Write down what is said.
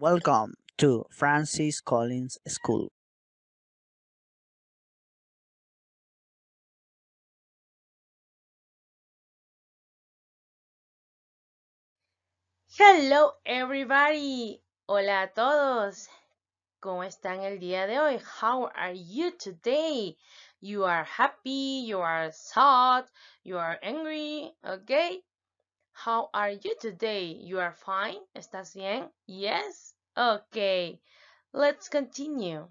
Welcome to Francis Collins School. Hello everybody. Hola a todos. ¿Cómo están el día de hoy? How are you today? You are happy, you are sad, you are angry, okay? How are you today? You are fine? ¿Estás bien? Yes? Okay. Let's continue.